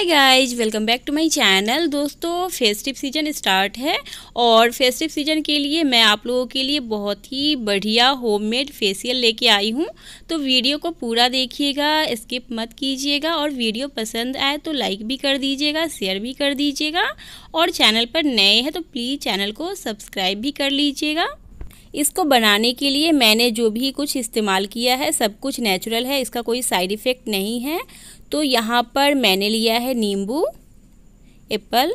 hi guys welcome back to my channel दोस्तों festive season start है और festive season के लिए मैं आप लोगों के लिए बहुत ही बढ़िया होममेड फेशियल लेके आई हूँ तो वीडियो को पूरा देखिएगा स्किप मत कीजिएगा और वीडियो पसंद आए तो लाइक भी कर दीजिएगा शेयर भी कर दीजिएगा और चैनल पर नए हैं तो प्लीज़ चैनल को सब्सक्राइब भी कर लीजिएगा इसको बनाने के लिए मैंने जो भी कुछ इस्तेमाल किया है सब कुछ नेचुरल है इसका कोई साइड इफ़ेक्ट नहीं है तो यहाँ पर मैंने लिया है नींबू एप्पल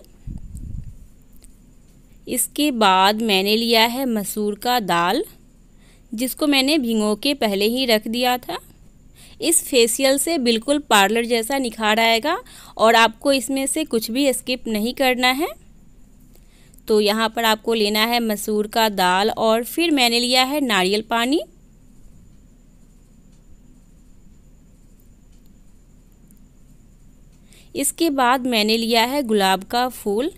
इसके बाद मैंने लिया है मसूर का दाल जिसको मैंने भिंगो के पहले ही रख दिया था इस फेशियल से बिल्कुल पार्लर जैसा निखार आएगा और आपको इसमें से कुछ भी स्किप नहीं करना है तो यहाँ पर आपको लेना है मसूर का दाल और फिर मैंने लिया है नारियल पानी इसके बाद मैंने लिया है गुलाब का फूल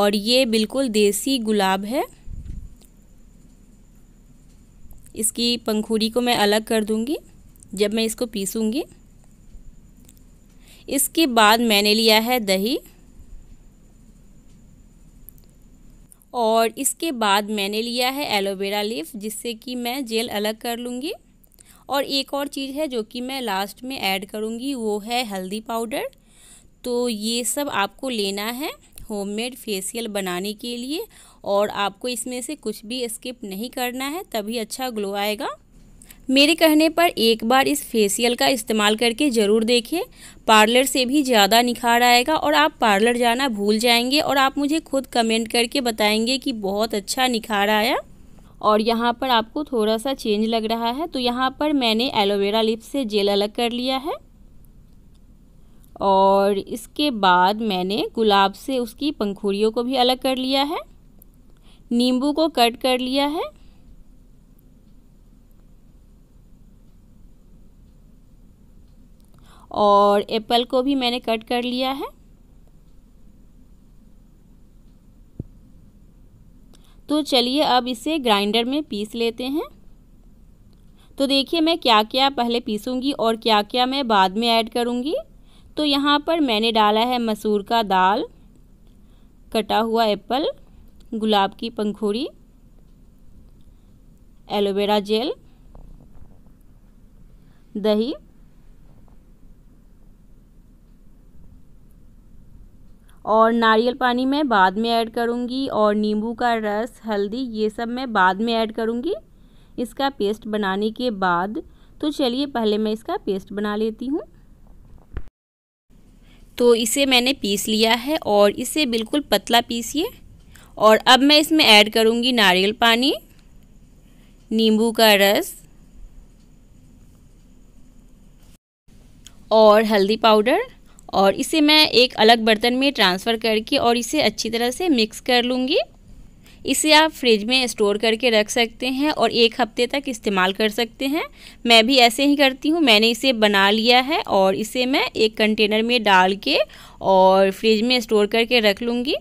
और ये बिल्कुल देसी गुलाब है इसकी पंखुड़ी को मैं अलग कर दूंगी जब मैं इसको पीसूंगी इसके बाद मैंने लिया है दही और इसके बाद मैंने लिया है एलोवेरा लीफ जिससे कि मैं जेल अलग कर लूँगी और एक और चीज़ है जो कि मैं लास्ट में ऐड करूँगी वो है हल्दी पाउडर तो ये सब आपको लेना है होममेड फेशियल बनाने के लिए और आपको इसमें से कुछ भी स्किप नहीं करना है तभी अच्छा ग्लो आएगा मेरे कहने पर एक बार इस फेसियल का इस्तेमाल करके ज़रूर देखिए पार्लर से भी ज़्यादा निखार आएगा और आप पार्लर जाना भूल जाएंगे और आप मुझे खुद कमेंट करके बताएंगे कि बहुत अच्छा निखार आया और यहाँ पर आपको थोड़ा सा चेंज लग रहा है तो यहाँ पर मैंने एलोवेरा लिप से जेल अलग कर लिया है और इसके बाद मैंने गुलाब से उसकी पंखुड़ियों को भी अलग कर लिया है नींबू को कट कर लिया है और एप्पल को भी मैंने कट कर लिया है तो चलिए अब इसे ग्राइंडर में पीस लेते हैं तो देखिए मैं क्या क्या पहले पीसूँगी और क्या क्या मैं बाद में ऐड करूँगी तो यहाँ पर मैंने डाला है मसूर का दाल कटा हुआ एप्पल गुलाब की पंखुड़ी एलोवेरा जेल दही और नारियल पानी मैं बाद में ऐड करूँगी और नींबू का रस हल्दी ये सब मैं बाद में ऐड करूँगी इसका पेस्ट बनाने के बाद तो चलिए पहले मैं इसका पेस्ट बना लेती हूँ तो इसे मैंने पीस लिया है और इसे बिल्कुल पतला पीसिए और अब मैं इसमें ऐड करूँगी नारियल पानी नींबू का रस और हल्दी पाउडर और इसे मैं एक अलग बर्तन में ट्रांसफ़र करके और इसे अच्छी तरह से मिक्स कर लूँगी इसे आप फ्रिज में स्टोर करके रख सकते हैं और एक हफ्ते तक इस्तेमाल कर सकते हैं मैं भी ऐसे ही करती हूँ मैंने इसे बना लिया है और इसे मैं एक कंटेनर में डाल के और फ्रिज में स्टोर करके रख लूँगी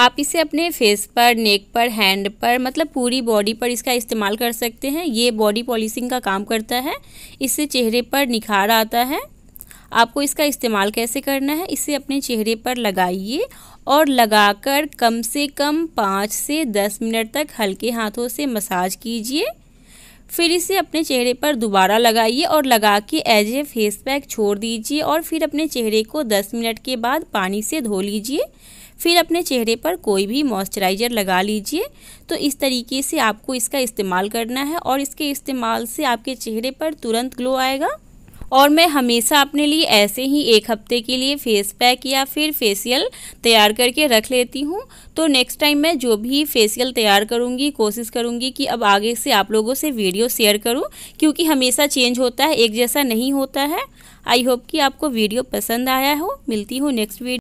आप इसे अपने फेस पर नेक पर हैंड पर मतलब पूरी बॉडी पर इसका इस्तेमाल कर सकते हैं ये बॉडी पॉलिशिंग का काम करता है इससे चेहरे पर निखार आता है आपको इसका इस्तेमाल कैसे करना है इसे अपने चेहरे पर लगाइए और लगाकर कम से कम पाँच से दस मिनट तक हल्के हाथों से मसाज कीजिए फिर इसे अपने चेहरे पर दोबारा लगाइए और लगा के एज ए फेस पैक छोड़ दीजिए और फिर अपने चेहरे को 10 मिनट के बाद पानी से धो लीजिए फिर अपने चेहरे पर कोई भी मॉइस्चराइज़र लगा लीजिए तो इस तरीके से आपको इसका इस्तेमाल करना है और इसके इस्तेमाल से आपके चेहरे पर तुरंत ग्लो आएगा और मैं हमेशा अपने लिए ऐसे ही एक हफ्ते के लिए फेस पैक या फिर फेसियल तैयार करके रख लेती हूँ तो नेक्स्ट टाइम मैं जो भी फेसियल तैयार करूँगी कोशिश करूँगी कि अब आगे से आप लोगों से वीडियो शेयर करूँ क्योंकि हमेशा चेंज होता है एक जैसा नहीं होता है आई होप कि आपको वीडियो पसंद आया हो मिलती हूँ नेक्स्ट वीडियो